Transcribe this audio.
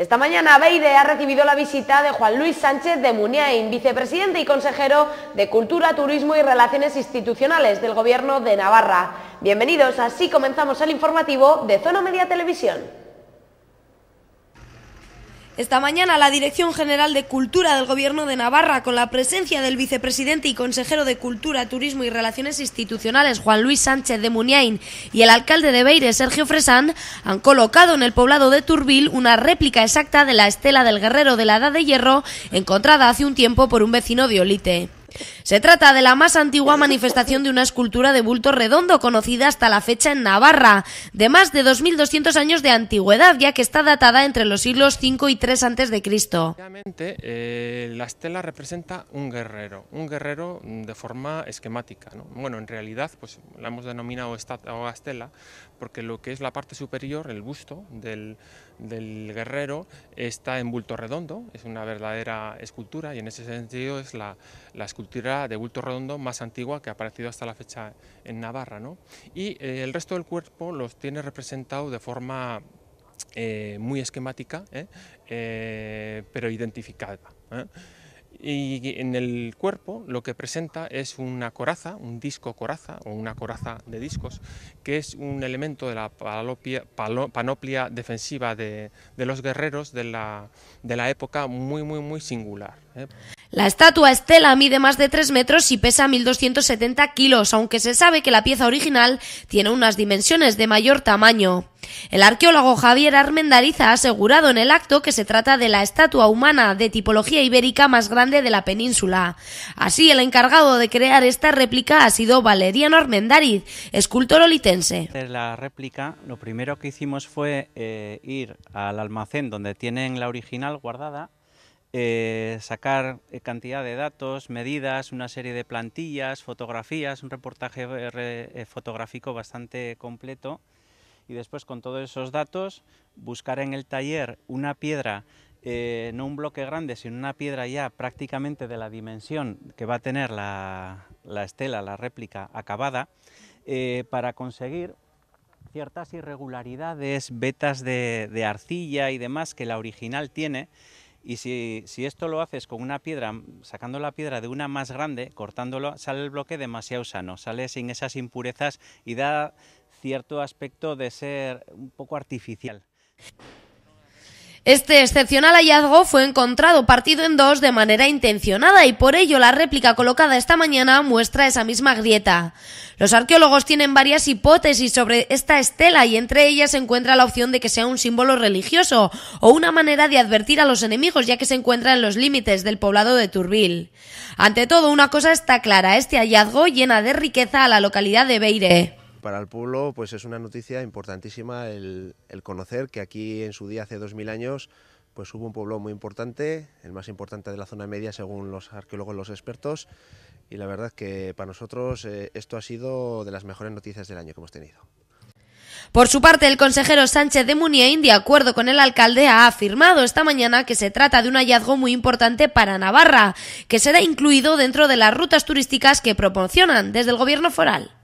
Esta mañana Beide ha recibido la visita de Juan Luis Sánchez de Muniain, vicepresidente y consejero de Cultura, Turismo y Relaciones Institucionales del Gobierno de Navarra. Bienvenidos, así comenzamos el informativo de Zona Media Televisión. Esta mañana la Dirección General de Cultura del Gobierno de Navarra, con la presencia del vicepresidente y consejero de Cultura, Turismo y Relaciones Institucionales, Juan Luis Sánchez de Muniain, y el alcalde de Beire, Sergio Fresán, han colocado en el poblado de Turbil una réplica exacta de la estela del guerrero de la Edad de Hierro encontrada hace un tiempo por un vecino de Olite. Se trata de la más antigua manifestación de una escultura de bulto redondo conocida hasta la fecha en Navarra, de más de 2.200 años de antigüedad, ya que está datada entre los siglos 5 y 3 antes de Cristo. Eh, la estela representa un guerrero, un guerrero de forma esquemática. Bueno, en realidad pues la hemos denominado estatua estela porque lo que es la parte superior, el busto del, guerrero, está en bulto redondo, es una verdadera escultura y en ese sentido es la escultura escultura de bulto redondo más antigua que ha aparecido hasta la fecha en Navarra. Y eh, el resto del cuerpo los tiene representado de forma eh, muy esquemática, ¿eh? pero identificada. Y en el cuerpo lo que presenta es una coraza, un disco coraza o una coraza de discos, que es un elemento de la panoplia defensiva de, los guerreros de la, de la época muy, muy, muy singular. Eh. La estatua Estela mide más de 3 metros y pesa 1.270 kilos, aunque se sabe que la pieza original tiene unas dimensiones de mayor tamaño. El arqueólogo Javier Armendariz ha asegurado en el acto que se trata de la estatua humana de tipología ibérica más grande de la península. Así, el encargado de crear esta réplica ha sido Valeriano Armendariz, escultor olitense. La réplica, lo primero que hicimos fue eh, ir al almacén donde tienen la original guardada eh, sacar eh, cantidad de datos, medidas, una serie de plantillas, fotografías, un reportaje eh, fotográfico bastante completo. Y después con todos esos datos, buscar en el taller una piedra, no un bloque grande, sino una piedra ya prácticamente de la dimensión que va a tener la, estela, la réplica acabada, para conseguir ciertas irregularidades, vetas de arcilla y demás que la original tiene, y si, si, esto lo haces con una piedra, sacando la piedra de una más grande, cortándolo, sale el bloque demasiado sano, sale sin esas impurezas y da cierto aspecto de ser un poco artificial. Este excepcional hallazgo fue encontrado partido en dos de manera intencionada y por ello la réplica colocada esta mañana muestra esa misma grieta. Los arqueólogos tienen varias hipótesis sobre esta estela y entre ellas se encuentra la opción de que sea un símbolo religioso o una manera de advertir a los enemigos ya que se encuentra en los límites del poblado de Turbil. Ante todo, una cosa está clara, este hallazgo llena de riqueza a la localidad de Beire. Para el pueblo pues es una noticia importantísima el, conocer que aquí en su día, hace 2000 años, pues hubo un pueblo muy importante, el más importante de la zona media según los arqueólogos, los expertos, y la verdad que para nosotros eh, esto ha sido de las mejores noticias del año que hemos tenido. Por su parte, el consejero Sánchez de Muniain, de acuerdo con el alcalde, ha afirmado esta mañana que se trata de un hallazgo muy importante para Navarra, que será incluido dentro de las rutas turísticas que proporcionan desde el gobierno foral.